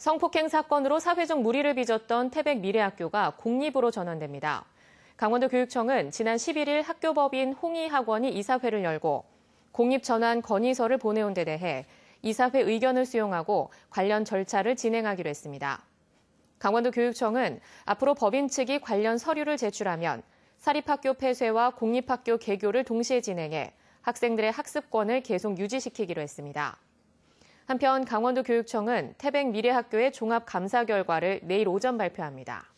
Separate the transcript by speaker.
Speaker 1: 성폭행 사건으로 사회적 물의를 빚었던 태백 미래학교가 공립으로 전환됩니다. 강원도 교육청은 지난 11일 학교법인 홍의학원이 이사회를 열고 공립 전환 건의서를 보내온 데 대해 이사회 의견을 수용하고 관련 절차를 진행하기로 했습니다. 강원도 교육청은 앞으로 법인 측이 관련 서류를 제출하면 사립학교 폐쇄와 공립학교 개교를 동시에 진행해 학생들의 학습권을 계속 유지시키기로 했습니다. 한편 강원도 교육청은 태백 미래학교의 종합 감사 결과를 내일 오전 발표합니다.